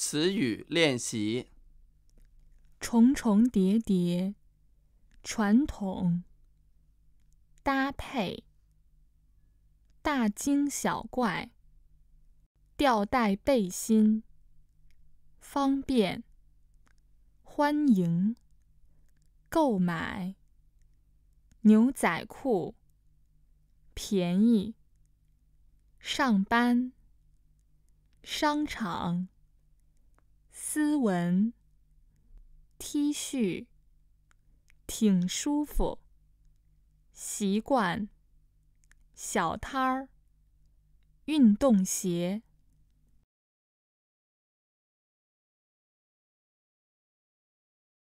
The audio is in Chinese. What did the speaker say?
词语练习：重重叠叠，传统搭配，大惊小怪，吊带背心，方便，欢迎购买牛仔裤，便宜，上班，商场。斯文，T 恤，挺舒服。习惯，小摊儿，运动鞋。